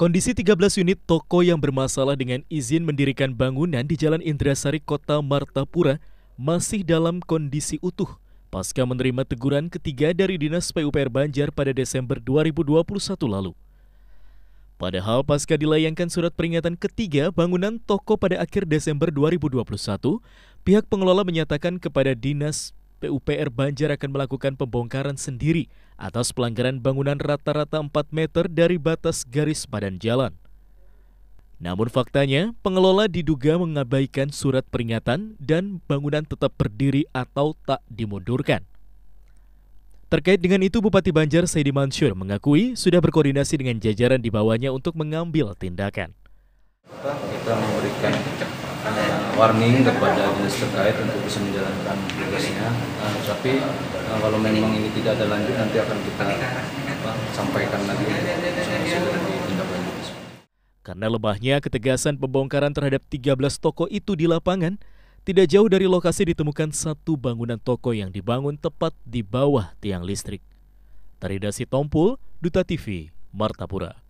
Kondisi 13 unit toko yang bermasalah dengan izin mendirikan bangunan di Jalan Indrasari Kota Martapura masih dalam kondisi utuh pasca menerima teguran ketiga dari Dinas PUPR Banjar pada Desember 2021 lalu. Padahal pasca dilayangkan surat peringatan ketiga bangunan toko pada akhir Desember 2021, pihak pengelola menyatakan kepada Dinas PUPR Banjar akan melakukan pembongkaran sendiri atas pelanggaran bangunan rata-rata 4 meter dari batas garis badan jalan. Namun faktanya, pengelola diduga mengabaikan surat peringatan dan bangunan tetap berdiri atau tak dimundurkan. Terkait dengan itu, Bupati Banjar Saidi Mansur mengakui sudah berkoordinasi dengan jajaran di bawahnya untuk mengambil tindakan. Kita memberikan warning kepada dinas terkait untuk bisa menjalankan tugasnya. Uh, tapi uh, kalau memang ini tidak ada lanjut nanti akan kita apa, ah, sampaikan lagi Karena lebahnya ketegasan pembongkaran terhadap 13 toko itu di lapangan, tidak jauh dari lokasi ditemukan satu bangunan toko yang dibangun tepat di bawah tiang listrik. Taridasi Tompul, Duta TV, Martapura.